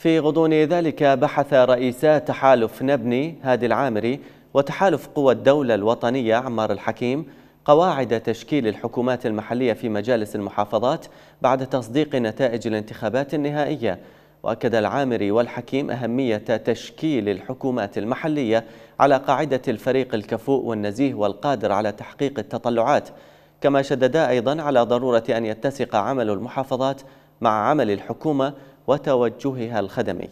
في غضون ذلك بحث رئيسا تحالف نبني هادي العامري وتحالف قوى الدولة الوطنية عمار الحكيم قواعد تشكيل الحكومات المحلية في مجالس المحافظات بعد تصديق نتائج الانتخابات النهائية وأكد العامري والحكيم أهمية تشكيل الحكومات المحلية على قاعدة الفريق الكفوء والنزيه والقادر على تحقيق التطلعات كما شددا أيضا على ضرورة أن يتسق عمل المحافظات مع عمل الحكومة وتوجهها الخدمي